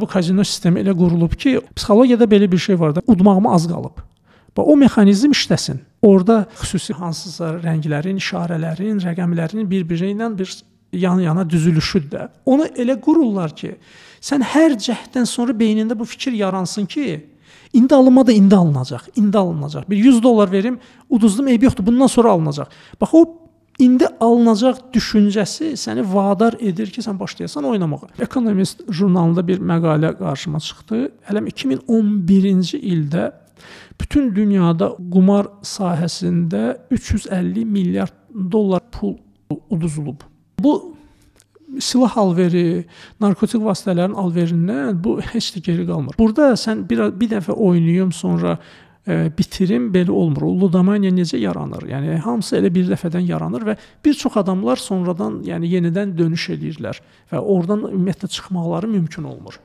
Bu kazino sistemi elə qurulub ki, psixologiyada belə bir şey var da, udmağıma az qalıb. Və o mexanizm işləsin. Orda xüsusi hansısa rənglərin, işarələrin, rəqəmlərin bir-biri ilə bir yan-yana düzülüşüdür də. Onu elə qururlar ki, sən hər cəhddən sonra beynində bu fikir yaransın ki, İndi alınma da indi alınacaq. İndi alınacaq. Bir 100 dollar verim, uduzum, eybi yoxdur. Bundan sonra alınacaq. Bax o indi alınacaq düşüncəsi səni vadar edir ki, sən başlayasan oynamağa. Economist jurnalında bir məqalə qarşıma çıxdı. Hələm 2011-ci ildə bütün dünyada qumar sahəsində 350 milyard dollar pul uduzulub. Bu silah alveri, narkotik vasitələrin alverindən bu heç də geri qalmır. Burada sən bir bir dəfə oynayım, sonra e, bitirim belə olmur. Ludomaniya necə yaranır? Yəni hamısı elə bir dəfədən yaranır və bir çox adamlar sonradan, yəni yenidən dönüş eləyirlər və oradan ümumiyyətlə çıxmaqları mümkün olmur.